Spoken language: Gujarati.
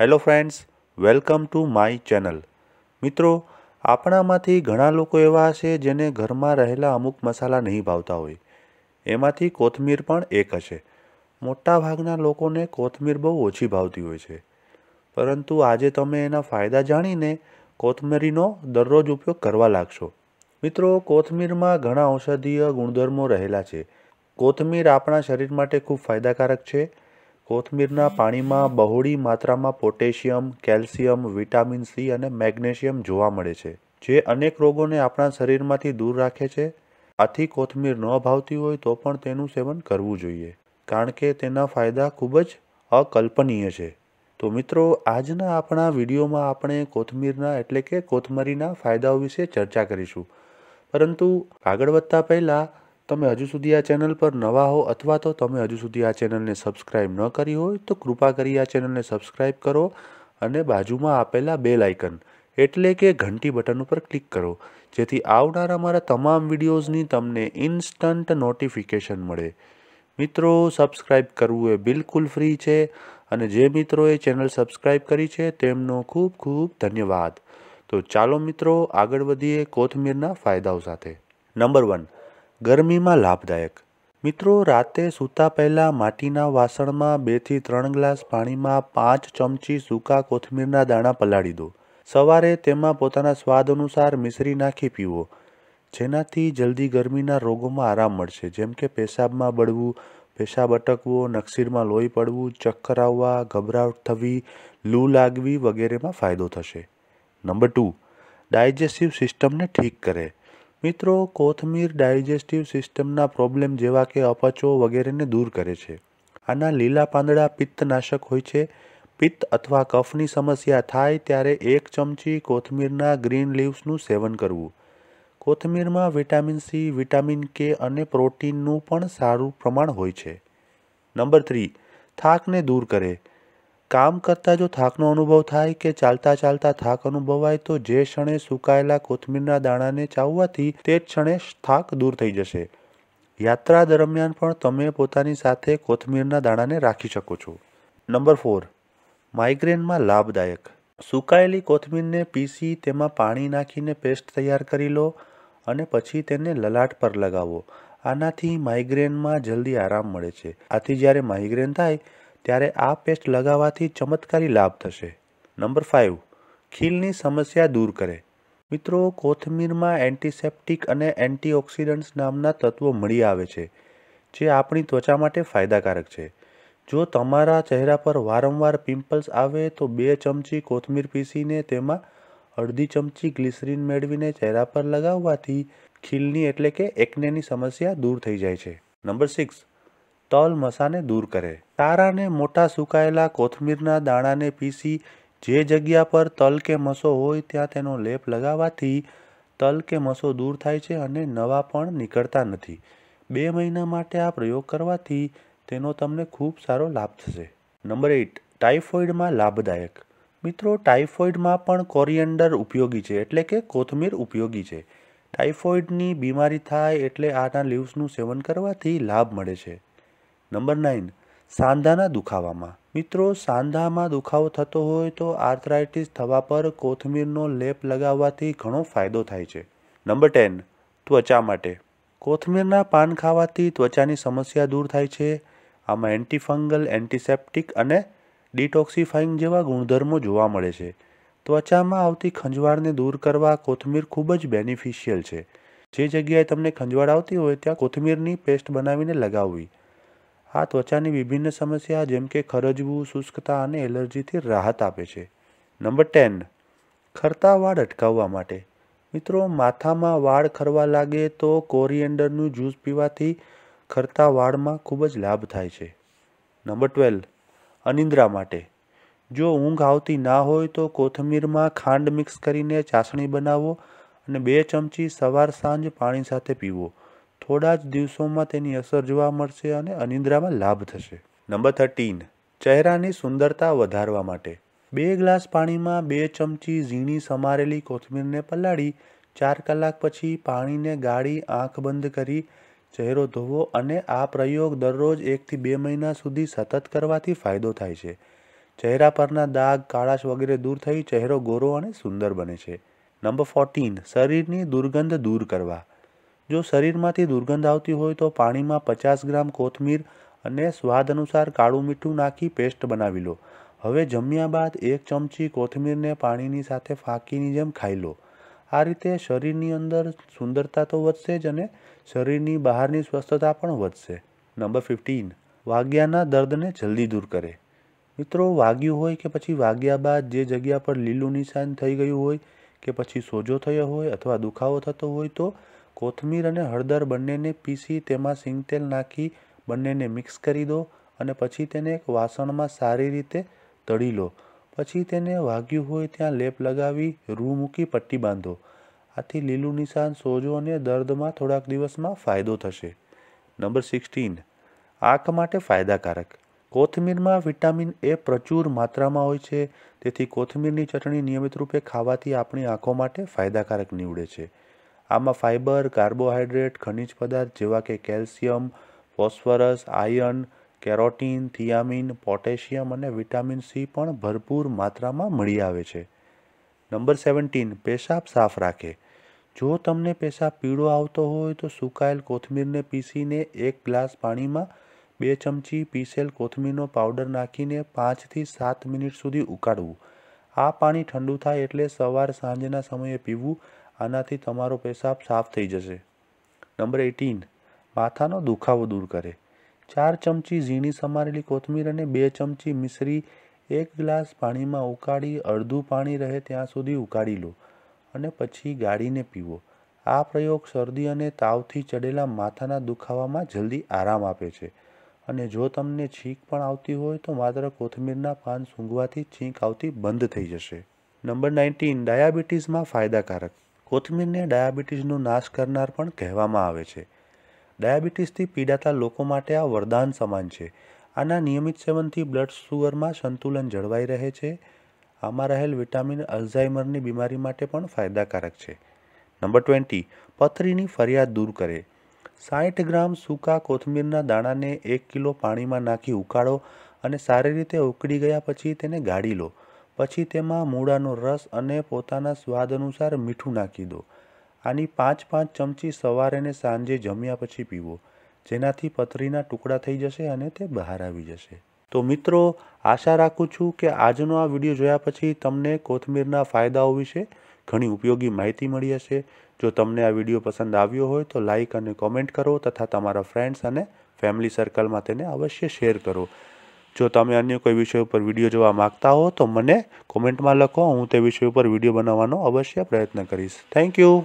hello friends welcome to my channel મિત્રો આપણામાંથી ઘણા લોકો એવા હશે જેને ઘરમાં રહેલા અમુક મસાલા નહીં ભાવતા હોય એમાંથી કોથમીર પણ એક હશે મોટાભાગના લોકોને કોથમીર બહુ ઓછી ભાવતી હોય છે પરંતુ આજે તમે એના ફાયદા જાણીને કોથમીરીનો દરરોજ ઉપયોગ કરવા લાગશો મિત્રો કોથમીરમાં ઘણા ઔષધીય ગુણધર્મો રહેલા છે કોથમીર આપણા શરીર માટે ખૂબ ફાયદાકારક છે કોથમીરના પાણીમાં બહોળી માત્રામાં પોટેશિયમ કેલ્શિયમ વિટામિન સી અને મેગ્નેશિયમ જોવા મળે છે જે અનેક રોગોને આપણા શરીરમાંથી દૂર રાખે છે આથી કોથમીર ન ભાવતી હોય તો પણ તેનું સેવન કરવું જોઈએ કારણ કે તેના ફાયદા ખૂબ જ અકલ્પનીય છે તો મિત્રો આજના આપણા વિડીયોમાં આપણે કોથમીરના એટલે કે કોથમરીના ફાયદાઓ વિશે ચર્ચા કરીશું પરંતુ આગળ વધતા પહેલાં તમે હજુ સુધી આ ચેનલ પર નવા હો અથવા તો તમે હજુ સુધી આ ચેનલને સબસ્ક્રાઇબ ન કરી હોય તો કૃપા કરી આ ચેનલને સબસ્ક્રાઇબ કરો અને બાજુમાં આપેલા બે લાઇકન એટલે કે ઘંટી બટન ઉપર ક્લિક કરો જેથી આવનારા મારા તમામ વિડીયોઝની તમને ઇન્સ્ટન્ટ નોટિફિકેશન મળે મિત્રો સબસ્ક્રાઇબ કરવું એ બિલકુલ ફ્રી છે અને જે મિત્રોએ ચેનલ સબસ્ક્રાઇબ કરી છે તેમનો ખૂબ ખૂબ ધન્યવાદ તો ચાલો મિત્રો આગળ વધીએ કોથમીરના ફાયદાઓ સાથે નંબર વન ગરમીમાં લાભદાયક મિત્રો રાતે સૂતા પહેલાં માટીના વાસણમાં બેથી ત્રણ ગ્લાસ પાણીમાં પાંચ ચમચી સૂકા કોથમીરના દાણા પલાળી દો સવારે તેમાં પોતાના સ્વાદ અનુસાર મિશ્રી નાખી પીવો જેનાથી જલ્દી ગરમીના રોગોમાં આરામ મળશે જેમ કે પેશાબમાં બળવું પેશાબ અટકવો નકસીરમાં લોહી પડવું ચક્કર આવવા ગભરાટ થવી લૂ લાગવી વગેરેમાં ફાયદો થશે નંબર ટુ ડાયજેસ્ટિવ સિસ્ટમને ઠીક કરે મિત્રો કોથમીર ડાયજેસ્ટિવ સિસ્ટમના પ્રોબ્લેમ જેવા કે અપચો વગેરેને દૂર કરે છે આના લીલા પાંદડા પિત્તનાશક હોય છે પિત્ત અથવા કફની સમસ્યા થાય ત્યારે એક ચમચી કોથમીરના ગ્રીન લીવ્સનું સેવન કરવું કોથમીરમાં વિટામિન સી વિટામિન કે અને પ્રોટીનનું પણ સારું પ્રમાણ હોય છે નંબર થ્રી થાકને દૂર કરે કામ કરતાં જો થાકનો અનુભવ થાય કે ચાલતા ચાલતા થાક અનુભવાય તો જે ક્ષણે સુકાયેલા કોથમીરના દાણાને ચાવવાથી તે જ ક્ષણે થાક દૂર થઈ જશે યાત્રા દરમિયાન પણ તમે પોતાની સાથે કોથમીરના દાણાને રાખી શકો છો નંબર ફોર માઇગ્રેનમાં લાભદાયક સુકાયેલી કોથમીરને પીસી તેમાં પાણી નાખીને પેસ્ટ તૈયાર કરી લો અને પછી તેને લલાટ પર લગાવો આનાથી માઇગ્રેનમાં જલ્દી આરામ મળે છે આથી જ્યારે માઇગ્રેન થાય ત્યારે આ પેસ્ટ લગાવવાથી ચમત્કારી લાભ થશે નંબર ફાઇવ ખીલની સમસ્યા દૂર કરે મિત્રો કોથમીરમાં એન્ટિસેપ્ટિક અને એન્ટીઓક્સિડન્ટ્સ નામના તત્વો મળી આવે છે જે આપણી ત્વચા માટે ફાયદાકારક છે જો તમારા ચહેરા પર વારંવાર પિમ્પલ્સ આવે તો બે ચમચી કોથમીર પીસીને તેમાં અડધી ચમચી ગ્લિસરીન મેળવીને ચહેરા પર લગાવવાથી ખીલની એટલે કે એકનેની સમસ્યા દૂર થઈ જાય છે નંબર સિક્સ તલ મસાને દૂર કરે તારાને મોટા સુકાયેલા કોથમીરના દાણાને પીસી જે જગ્યા પર તલ કે મસો હોય ત્યાં તેનો લેપ લગાવવાથી તલ કે મસો દૂર થાય છે અને નવા પણ નીકળતા નથી બે મહિના માટે આ પ્રયોગ કરવાથી તેનો તમને ખૂબ સારો લાભ થશે નંબર એઇટ ટાઇફોઇડમાં લાભદાયક મિત્રો ટાઇફોઇડમાં પણ કોરિએન્ડર ઉપયોગી છે એટલે કે કોથમીર ઉપયોગી છે ટાઇફોઇડની બીમારી થાય એટલે આના લીવ્સનું સેવન કરવાથી લાભ મળે છે નંબર નાઇન સાંધાના દુખાવામાં મિત્રો સાંધામાં દુખાવો થતો હોય તો આર્થરાઇટિસ થવા પર કોથમીરનો લેપ લગાવવાથી ઘણો ફાયદો થાય છે નંબર ટેન ત્વચા માટે કોથમીરના પાન ખાવાથી ત્વચાની સમસ્યા દૂર થાય છે આમાં એન્ટીફંગલ એન્ટિસેપ્ટિક અને ડિટોક્સિફાઇંગ જેવા ગુણધર્મો જોવા મળે છે ત્વચામાં આવતી ખંજવાળને દૂર કરવા કોથમીર ખૂબ જ બેનિફિશિયલ છે જે જગ્યાએ તમને ખંજવાળ આવતી હોય ત્યાં કોથમીરની પેસ્ટ બનાવીને લગાવવી આ ત્વચાની વિભિન્ન સમસ્યા જેમ કે ખરજવું શુષ્કતા અને એલર્જીથી રાહત આપે છે નંબર ટેન ખરતા વાળ અટકાવવા માટે મિત્રો માથામાં વાળ ખરવા લાગે તો કોરિએન્ડરનું જ્યુસ પીવાથી ખરતા વાળમાં ખૂબ જ લાભ થાય છે નંબર ટ્વેલ્વ અનિંદ્રા માટે જો ઊંઘ આવતી ના હોય તો કોથમીરમાં ખાંડ મિક્સ કરીને ચાસણી બનાવો અને બે ચમચી સવાર સાંજ પાણી સાથે પીવો થોડા જ દિવસોમાં તેની અસર જોવા મળશે અને અનિદ્રામાં લાભ થશે નંબર થર્ટીન ચહેરાની સુંદરતા વધારવા માટે બે ગ્લાસ પાણીમાં બે ચમચી ઝીણી સમારેલી કોથમીરને પલાળી ચાર કલાક પછી પાણીને ગાળી આંખ બંધ કરી ચહેરો ધોવો અને આ પ્રયોગ દરરોજ એકથી બે મહિના સુધી સતત કરવાથી ફાયદો થાય છે ચહેરા પરના દાગ કાળાશ વગેરે દૂર થઈ ચહેરો ગોરો અને સુંદર બને છે નંબર ફોર્ટીન શરીરની દુર્ગંધ દૂર કરવા જો શરીરમાંથી દુર્ગંધ આવતી હોય તો પાણીમાં પચાસ ગ્રામ કોથમીર અને સ્વાદ અનુસાર કાળું મીઠું નાખી પેસ્ટ બનાવી લો હવે જમ્યા બાદ એક ચમચી કોથમીરને પાણીની સાથે ફાંકીની જેમ ખાઈ લો આ રીતે શરીરની અંદર સુંદરતા તો વધશે જ અને શરીરની બહારની સ્વસ્થતા પણ વધશે નંબર ફિફ્ટીન વાગ્યાના દર્દને જલ્દી દૂર કરે મિત્રો વાગ્યું હોય કે પછી વાગ્યા બાદ જે જગ્યા પર લીલું નિશાન થઈ ગયું હોય કે પછી સોજો થયો હોય અથવા દુખાવો થતો હોય તો કોથમીર અને હળદર બંનેને પીસી તેમાં તેલ નાખી બંનેને મિક્સ કરી દો અને પછી તેને એક વાસણમાં સારી રીતે તળી લો પછી તેને વાગ્યું હોય ત્યાં લેપ લગાવી રૂ મૂકી પટ્ટી બાંધો આથી લીલું નિશાન સોજો અને દર્દમાં થોડાક દિવસમાં ફાયદો થશે નંબર સિક્સટીન આંખ માટે ફાયદાકારક કોથમીરમાં વિટામિન એ પ્રચુર માત્રામાં હોય છે તેથી કોથમીરની ચટણી નિયમિત રૂપે ખાવાથી આપણી આંખો માટે ફાયદાકારક નીવડે છે આમાં ફાઇબર કાર્બોહાઈડ્રેટ ખનિજ પદાર્થ જેવા કે calcium phosphorus iron carotene thiamine potassium અને વિટામિન સી પણ ભરપૂર માત્રામાં મળી આવે છે નંબર સેવન્ટીન પેશાબ સાફ રાખે જો તમને પેશાબ પીળો આવતો હોય તો સુકાયેલ કોથમીરને પીસીને એક ગ્લાસ પાણીમાં બે ચમચી પીસેલ કોથમીરનો પાવડર નાખીને પાંચથી સાત મિનિટ સુધી ઉકાળવું આ પાણી ઠંડુ થાય એટલે સવાર સાંજના સમયે પીવું આનાથી તમારો પેશાબ સાફ થઈ જશે નંબર એટીન માથાનો દુખાવો દૂર કરે ચાર ચમચી ઝીણી સમારેલી કોથમીર અને બે ચમચી મિશ્રી એક ગ્લાસ પાણીમાં ઉકાળી અડધું પાણી રહે ત્યાં સુધી ઉકાળી લો અને પછી ગાળીને પીવો આ પ્રયોગ શરદી અને તાવથી ચડેલા માથાના દુખાવામાં જલ્દી આરામ આપે છે અને જો તમને છીંક પણ આવતી હોય તો માત્ર કોથમીરના પાન સૂંઘવાથી છીંક આવતી બંધ થઈ જશે નંબર નાઇન્ટીન ડાયાબિટીસમાં ફાયદાકારક કોથમીરને ડાયાબિટીસનો નાશ કરનાર પણ કહેવામાં આવે છે ડાયાબિટીસથી પીડાતા લોકો માટે આ વરદાન સમાન છે આના નિયમિત સેવનથી બ્લડ સુગરમાં સંતુલન જળવાઈ રહે છે આમાં રહેલ વિટામિન અલ્ઝાઇમરની બીમારી માટે પણ ફાયદાકારક છે નંબર ટ્વેન્ટી પથરીની ફરિયાદ દૂર કરે સાઠ ગ્રામ સૂકા કોથમીરના દાણાને એક કિલો પાણીમાં નાખી ઉકાળો અને સારી રીતે ઉકળી ગયા પછી તેને ગાળી લો પછી તેમાં મૂળાનો રસ અને પોતાના સ્વાદ અનુસાર મીઠું નાખી દો આની પાંચ પાંચ ચમચી સવારે અને સાંજે જમ્યા પછી પીવો જેનાથી પથરીના ટુકડા થઈ જશે અને તે બહાર આવી જશે તો મિત્રો આશા રાખું છું કે આજનો આ વિડીયો જોયા પછી તમને કોથમીરના ફાયદાઓ વિશે ઘણી ઉપયોગી માહિતી મળી હશે જો તમને આ વિડીયો પસંદ આવ્યો હોય તો લાઇક અને કોમેન્ટ કરો તથા તમારા ફ્રેન્ડ્સ અને ફેમિલી સર્કલમાં તેને અવશ્ય શેર કરો જો તમે અન્ય કોઈ વિષય ઉપર વિડીયો જોવા માગતા હો તો મને કોમેન્ટમાં લખો હું તે વિષય ઉપર વિડીયો બનાવવાનો અવશ્ય પ્રયત્ન કરીશ થેન્ક યુ